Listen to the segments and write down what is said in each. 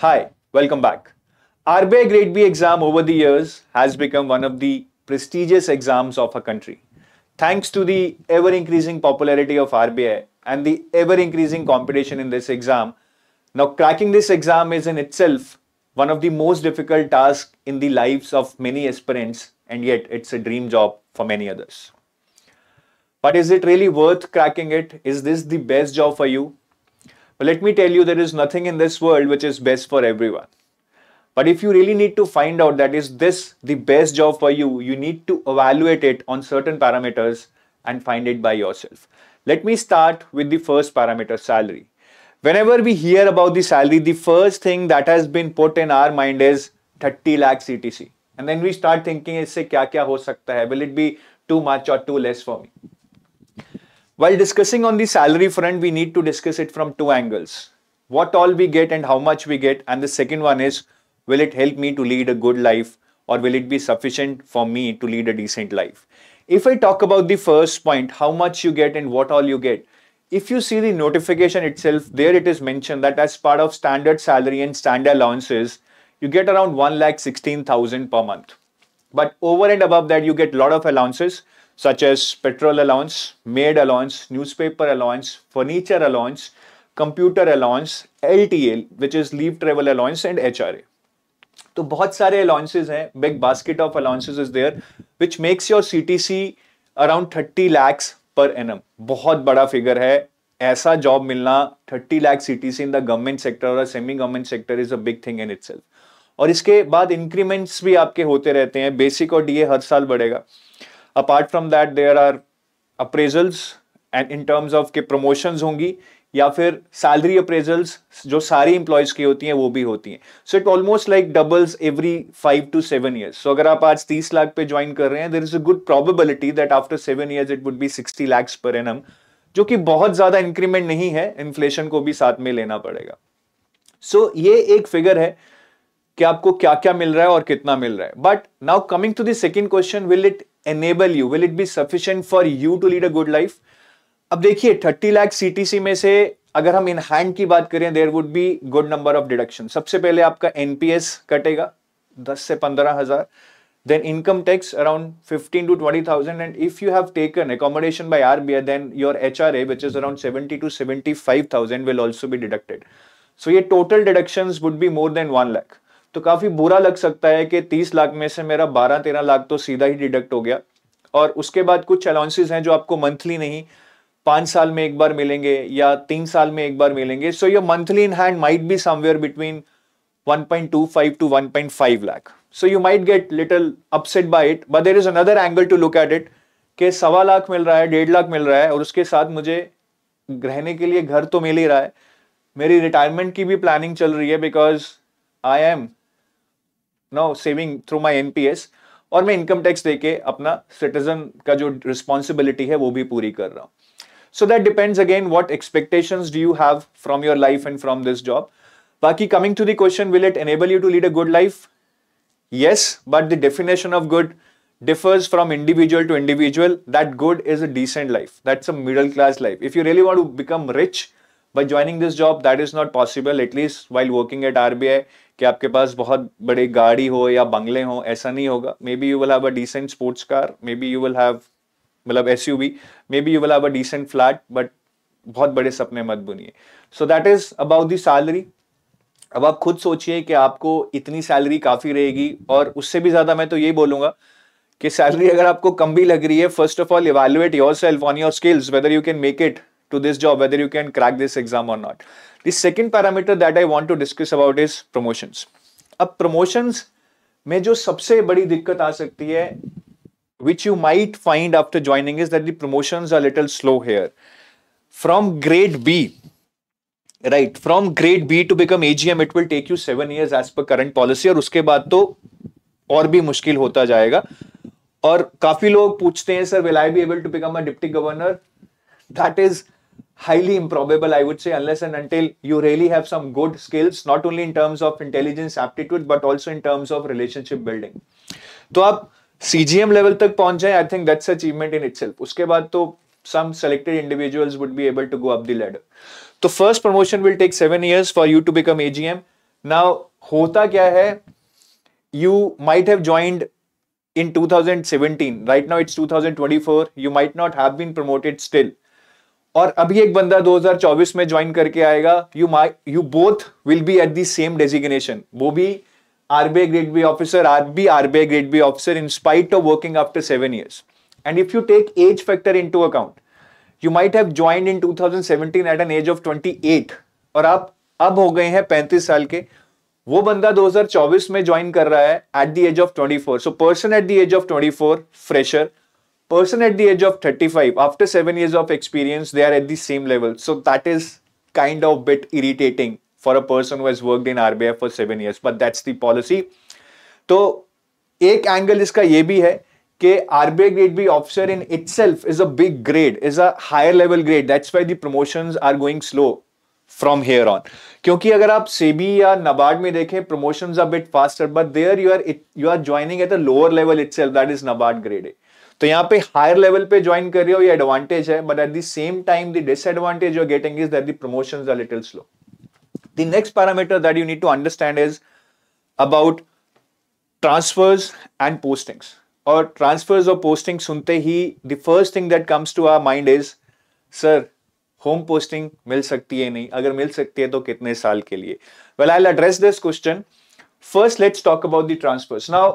Hi, welcome back. RBI Grade B exam over the years has become one of the prestigious exams of a country. Thanks to the ever increasing popularity of RBI and the ever increasing competition in this exam, now cracking this exam is in itself one of the most difficult tasks in the lives of many aspirants and yet it's a dream job for many others. But is it really worth cracking it? Is this the best job for you? But let me tell you, there is nothing in this world which is best for everyone. But if you really need to find out that is this the best job for you, you need to evaluate it on certain parameters and find it by yourself. Let me start with the first parameter salary. Whenever we hear about the salary, the first thing that has been put in our mind is 30 lakh CTC. And then we start thinking, "Is kya kya ho sakta hai? Will it be too much or too less for me? While discussing on the salary front, we need to discuss it from two angles. What all we get and how much we get. And the second one is, will it help me to lead a good life or will it be sufficient for me to lead a decent life? If I talk about the first point, how much you get and what all you get, if you see the notification itself, there it is mentioned that as part of standard salary and standard allowances, you get around 1,16,000 per month. But over and above that, you get lot of allowances such as petrol allowance, maid allowance, newspaper allowance, furniture allowance, computer allowance, LTL, which is leave travel allowance, and HRA. तो बहुत सारे allowances हैं big basket of allowances is there which makes your CTC around 30 lakhs per annum बहुत बड़ा figure है ऐसा job मिलना 30 lakh CTC in the government sector और semi government sector is a big thing in itself और इसके बाद इंक्रीमेंट्स भी आपके होते रहते हैं बेसिक और डीए हर साल बढ़ेगा apart from that there are appraisals and in terms of के प्रमोशंस होंगी या फिर सैलरी अप्रेजल्स जो सारी इंप्लॉयज की होती हैं वो भी होती हैं so it almost like doubles every five to seven years so अगर आप आज तीस लाख पे ज्वाइन कर रहे हैं there is a good probability that after seven years it would be sixty lakhs per annum जो कि बहुत ज़्यादा इंक्रीमेंट नहीं है इन्फ्लेशन को भी साथ में लेना पड़ेगा सो so, ये एक फिगर है कि आपको क्या क्या मिल रहा है और कितना मिल रहा है but now coming to the second question will it enable you will it be sufficient for you to lead a good life अब देखिए थर्टी लाख सीटीसी में से अगर हम इन हैंड की बात करें there would be good number of deduction सबसे पहले आपका एनपीएस कटेगा दस से पंद्रह हजार then income tax around fifteen to twenty thousand and if you have taken accommodation by R B accommodation your H R H is around seventy to seventy five thousand will also be deducted so ये total deduction would be more than one lakh तो काफ़ी बुरा लग सकता है कि तीस लाख में से मेरा बारह तेरह लाख तो सीधा ही डिडक्ट हो गया और उसके बाद कुछ अलाउंसेज हैं जो आपको मंथली नहीं पांच साल में एक बार मिलेंगे या तीन साल में एक बार मिलेंगे so your monthly in hand might be somewhere between 1.25 to 1.5 lakh so you might get little upset by it but there is another angle to look at it के सवा लाख मिल रहा है डेढ़ लाख मिल रहा है और उसके साथ मुझे रहने के लिए घर तो मिल ही रहा है मेरी रिटायरमेंट की भी प्लानिंग चल रही है because I am now saving through my NPS और मैं इनकम टैक्स देके अपना सिटीजन का जो रिस्पॉन्सिबिलिटी है वो भी पूरी कर रहा हूं so that depends again what expectation do you have from your life and from this job बाकी coming to the question will it enable you to lead a good life yes but the definition of good differs from individual to individual that good is a decent life that's a middle class life if you really want to become rich by joining this job that is not possible at least while working at RBI कि आपके पास बहुत बड़ी गाड़ी हो या बंगले हो ऐसा नहीं होगा maybe you will have a decent sports car maybe you will have मतलब S U V maybe you will have a decent flat but बहुत बड़े सपने मत बुनिए so that is about the salary अब आप खुद सोचिए कि आपको इतनी सैलरी काफ़ी रहेगी और उससे भी ज़्यादा मैं तो यही बोलूंगा कि सैलरी अगर आपको कम भी लग रही है first of all evaluate yourself on your skills whether you can make it to this job, whether you can crack this exam or not. The second parameter that I want to discuss about is promotions. अब promotions में जो सबसे बड़ी दिक्कत आ सकती है which you might find after joining is that the promotions are little slow here. From grade B, right, from grade B to become AGM, it will take you 7 years as per current policy और उसके बाद तो और भी मुश्किल होता जाएगा और काफी लोग पूछते हैं sir will I be able to become a deputy governor that is highly improbable, I would say, unless and until you really have some good skills, not only in terms of intelligence, aptitude, but also in terms of relationship building. तो आप CGM level, M level तक पहुंच जाए I think that's achievement इन उसके बाद तो some selected individuals would be able to go up the ladder. तो first promotion will take seven years for you to become AGM. Now होता क्या है? You might have joined in 2017. Right now it's 2024. You might not have been promoted still. और अभी एक बंदा 2024 में join करके आएगा you my you both will be at the same designation वो भी RBI grade B officer R B RBI grade B officer in spite of working after seven years and if you take age factor into account you might have join in to 2017 at an age of 28 और आप अब हो गए हैं पैंतीस साल के वो बंदा 2024 में ज्वाइन कर रहा है at the age of 24 so person at the age of 24 fresher person at the age of 35 after 7 years of experience they are at the same level so that is kind of a bit irritating for a person who has worked in rbi for 7 years but that's the policy so ek angle is ye bhi hai ke rbi grade b officer in itself is a big grade is a higher level grade that's why the promotions are going slow from here on. क्योंकि अगर आप सेबी या नबार्ड में देखें promotions are bit faster, but there you are you are joining at the lower level itself that is तो यहाँ पे higher level पे ज्वाइन कर रहे हो ये एडवांटेज है but at the same time the disadvantage you are getting is that the promotion are little slow the next parameter that you need to understand is about transfers and postings और transfers और posting सुनते ही the first thing that comes to our mind is sir home posting मिल सकती है नहीं अगर मिल सकती है तो कितने साल के लिए well I address this question first let's talk about the transfers now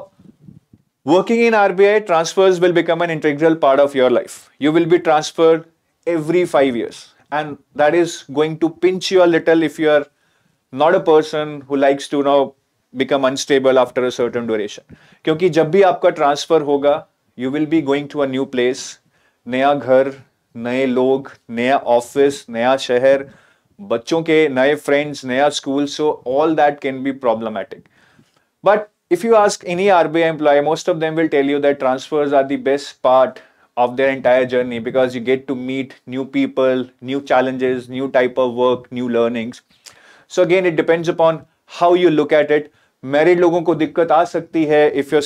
Working in RBI, transfers will become an integral part of your life. You will be transferred every five years. And that is going to pinch you a little if you're not a person who likes to now become unstable after a certain duration. Because jab bhi transfer hoga, you will be going to a new place, naya ghar, naye log, naya office, naya shahar, bachchon ke friends, naya school. So all that can be problematic. But if you ask any RBI employee, most of them will tell you that transfers are the best part of their entire journey because you get to meet new people, new challenges, new type of work, new learnings. So again, it depends upon how you look at it. Married लोगों को दिक्कत आ सकती है if your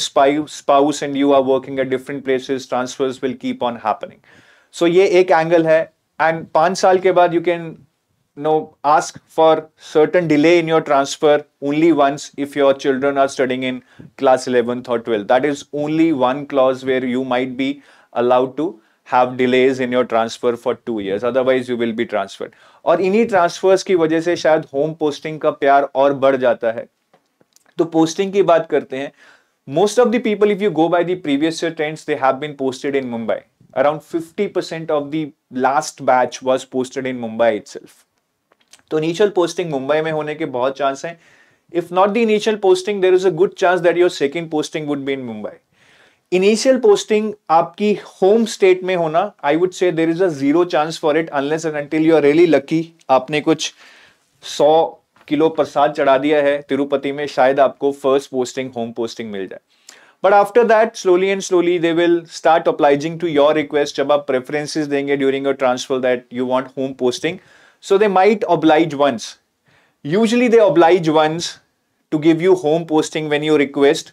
spouse and you are working at different places, transfers will keep on happening. So ये एक angle है and five साल के बाद you can know ask for certain delay in your transfer only once if your children are studying in class 11th or 12th that is only one clause where you might be allowed to have delays in your transfer for two years otherwise you will be transferred और इन्हीं transfers की वजह से शायद home posting का प्यार और बढ़ जाता है तो posting की बात करते हैं most of the people if you go by the previous year trends they have been posted in Mumbai around 50% of the last batch was posted in Mumbai itself तो इनिशियल पोस्टिंग मुंबई में होने के बहुत chance हैं if not the initial posting there is a good chance that your second posting would be in Mumbai initial posting आपकी home state में होना I would say there is a zero chance for it unless and until you are really lucky आपने कुछ सौ kilo प्रसाद चढ़ा दिया है तिरुपति में शायद आपको फर्स्ट पोस्टिंग होम पोस्टिंग मिल जाए but after that slowly and slowly they will start obliging to your request जब आप प्रेफरेंसेज देंगे during your transfer that you want home posting So they might oblige once. Usually they oblige once to give you home posting when you request.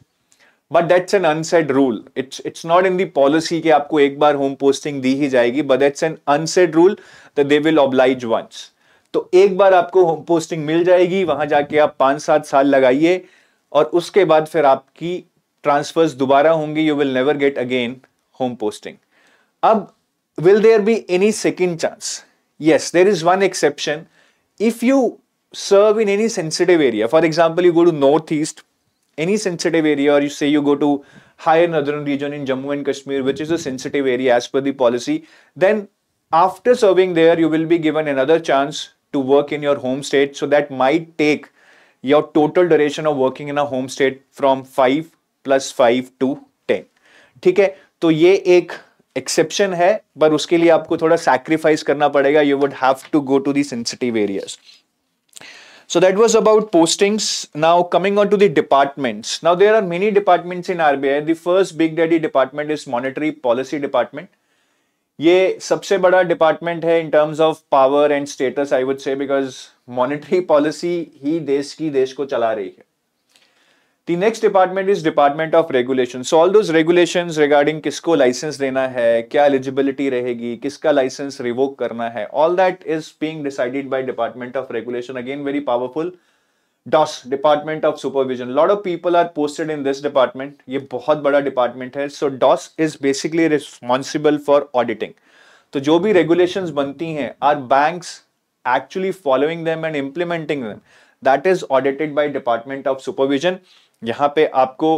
But that's an unsaid rule it's it's not in the policy कि आपको एक बार home posting दी ही जाएगी but that's an unsaid rule that they will oblige once तो एक बार आपको होम पोस्टिंग मिल जाएगी वहां जाके आप पाँच सात साल लगाइए और उसके बाद फिर आपकी ट्रांसफर्स दोबारा होंगी you will never get again home posting अब will there be any second chance Yes, there is one exception. If you serve in any sensitive area, for example, you go to northeast, any sensitive area, or you say you go to higher northern region in Jammu and Kashmir, which is a sensitive area as per the policy, then after serving there, you will be given another chance to work in your home state. So that might take your total duration of working in a home state from 5 plus 5 to 10. ठीक है तो ये एक exception है पर उसके लिए आपको थोड़ा सैक्रिफाइस करना पड़ेगा you would have to go to the sensitive areas so that was about postings now coming on to the departments now there are many departments in rbi the first big daddy department is monetary policy department ये सबसे बड़ा department है in terms of power and status I would say because monetary policy ही देश की देश को चला रही है The next department is Department of Regulation. So all those regulations regarding किसको license देना है क्या eligibility रहेगी किसका license revoke करना है all that is being decided by Department of Regulation. Again, very powerful. DOS Department of Supervision. Lot of people are posted in this department. ये बहुत बड़ा department है. So DOS is basically responsible for auditing. तो जो भी regulations बनती हैं are banks actually following them and implementing them. That is audited by Department of Supervision. यहाँ पे आपको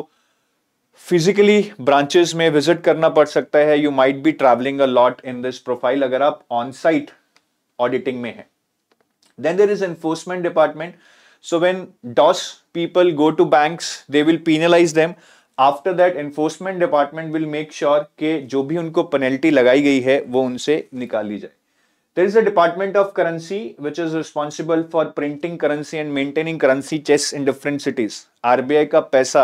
फिजिकली ब्रांचेस में विजिट करना पड़ सकता है you might be travelling a lot in this profile अगर आप ऑन साइट ऑडिटिंग में है then there is enforcement department so when those people go to bank they will penalise them after that enforcement department will make sure के जो भी उनको penalty लगाई गई है वो उनसे निकाली जाए there is a department of currency which is responsible for printing currency and maintaining currency chests in different cities RBI का पैसा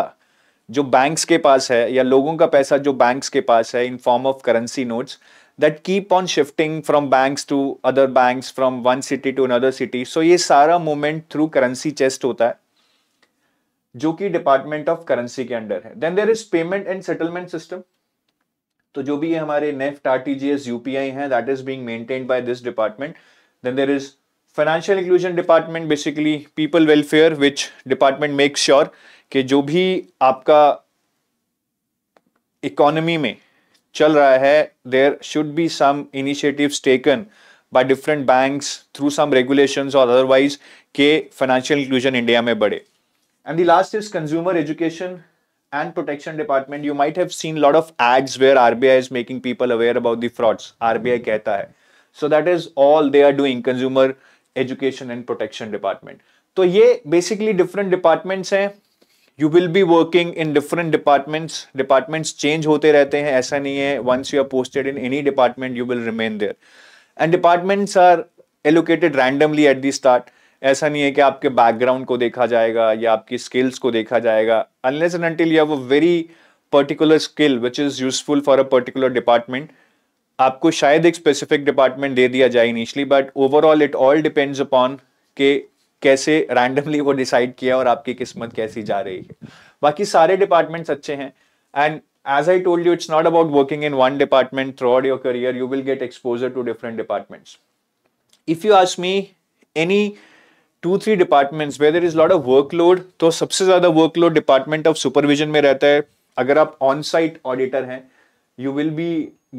जो बैंक्स के पास है या लोगों का पैसा जो बैंक्स के पास है in form of currency notes that keep on shifting from banks to other banks from one city to another city so ये सारा मूवमेंट थ्रू करेंसी चेस्ट होता है जो कि डिपार्टमेंट ऑफ करेंसी के अंडर है then there is payment and settlement system तो जो भी ये हमारे NEFT R T G S UPI है that is being maintained by this department then there is financial inclusion department basically people welfare which department make sure कि जो भी आपका इकोनमी में चल रहा है there should be some initiatives taken by different banks through some regulations और otherwise के फाइनेंशियल इंक्लूजन इंडिया में बढ़े and the last is consumer education and protection department you might have seen lot of ads where RBI is making people aware about the frauds RBI kehta hai so that is all they are doing consumer education and protection department तो ये basically different departments हैं you will be working in different departments departments change होते रहते हैं ऐसा नहीं है once you are posted in any department you will remain there and departments are allocated randomly at the start ऐसा नहीं है कि आपके बैकग्राउंड को देखा जाएगा या आपकी स्किल्स को देखा जाएगा unless and until you have a very particular skill which is useful for a particular department आपको शायद एक स्पेसिफिक डिपार्टमेंट दे दिया जाए initially but overall it all depends upon के कैसे रैंडमली वो डिसाइड किया और आपकी किस्मत कैसी जा रही है बाकी सारे डिपार्टमेंट्स अच्छे हैं and I told you it's not about working in one department throughout your career you will get exposure to different departments if you ask me any two three departments whether there is lot of workload तो सबसे ज्यादा workload department of supervision में रहता है अगर आप on site auditor हैं you will be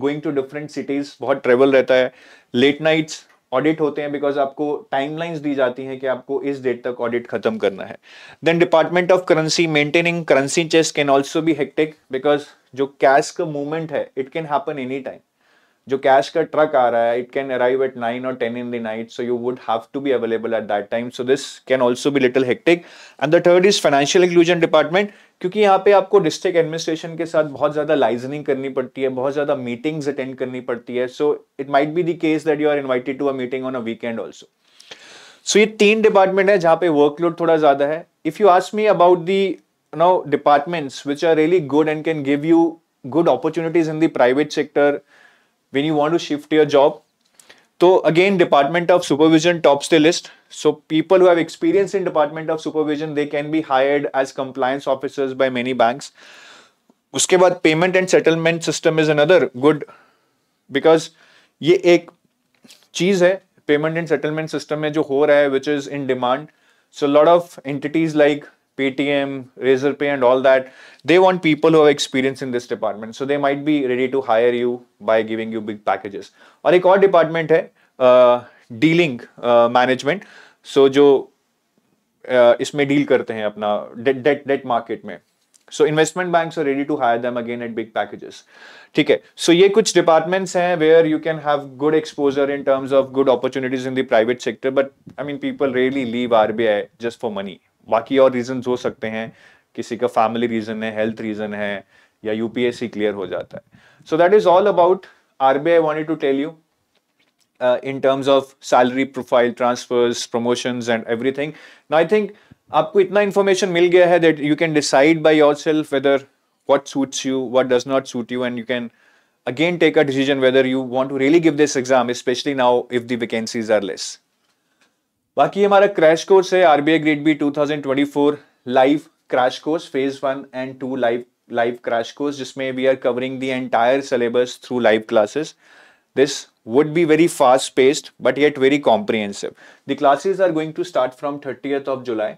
going to different cities बहुत ट्रेवल रहता है लेट नाइट्स ऑडिट होते हैं बिकॉज आपको टाइमलाइंस दी जाती हैं कि आपको इस डेट तक ऑडिट खत्म करना है then department of currency maintaining currency chest can also भी हेक्टिक बिकॉज जो कैश का मूवमेंट है it can happen any time जो कैश का ट्रक आ रहा है it can arrive at nine और ten in the night so you would have to be available at that time so this can also be little hectic and the third is financial inclusion department क्योंकि यहाँ पे आपको district administration के साथ बहुत ज़्यादा liaisoning करनी पड़ती है बहुत ज़्यादा मीटिंग्स अटेंड करनी पड़ती है so it might be the case that you are invited to a meeting on a weekend also so ये तीन डिपार्टमेंट है जहाँ पे वर्कलोड थोड़ा ज़्यादा है if you ask me about the no departments which are really good and can give you good opportunities in the private sector when you want to shift your job so again department of supervision tops the list so people who have experience in department of supervision they can be hired as compliance officers by many banks उसके बाद payment and settlement system is another good because ये एक चीज़ है payment and settlement system में जो हो रहा है which is in demand so lot of entities like PTM, RazorPay, and all that. They want people who have experience in this department. So they might be ready to hire you by giving you big packages. Or a another department is uh, dealing uh, management. So, jo, uh, isme deal karte hain market. Mein. So, investment banks are ready to hire them again at big packages. ठीक so so ये कुछ departments हैं where you can have good exposure in terms of good opportunities in the private sector but I mean people really leave R B I बाकी और reason हो सकते हैं किसी का फैमिली रीजन है हेल्थ रीजन है या यूपीएससी क्लियर हो जाता है so that is all about R B I wanted to tell you in terms of salary profile transverse promotion and everything I think आपको इतना इन्फॉर्मेशन मिल गया है that you can decide by yourself whether what suits you what does not suit you and you can again take a decision whether you want to really give this exam specially now if the vacancies are less बाकी हमारा crash course है RBI grade B 2024 live crash course phase one and two live live crash course जिसमें we are covering the entire syllabus through live classes this would be very fast paced but yet very comprehensive the classes are going to start from thirty of July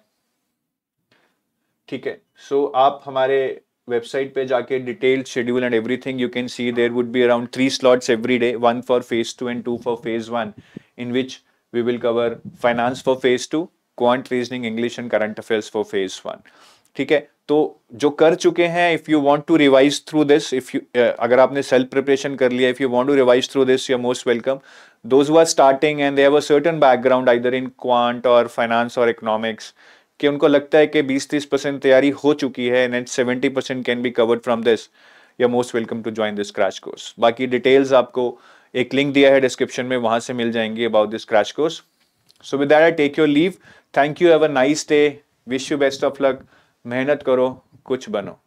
ठीक है सो so, आप हमारे website पे जाके detail schedule and everything you can see there would be around three slots every day one for phase two and two for phase one in which we will cover finance for phase two, quant reasoning, English and current affairs for phase one. ठीक है तो जो कर चुके हैं if you want to revise through this if you अगर आपने self preparation कर लिया if you want to revise through this you are most welcome those who are starting and they have a certain background either in quant और finance और economics कि उनको लगता है कि 20-30 परसेंट तैयारी हो चुकी है and seventy can be covered from this you are most welcome to join this crash course बाकी डिटेल्स आपको एक लिंक दिया है डिस्क्रिप्शन में वहां से मिल जाएंगे about this crash course so with I take your leave thank you have a nice day wish you best of luck मेहनत करो कुछ बनो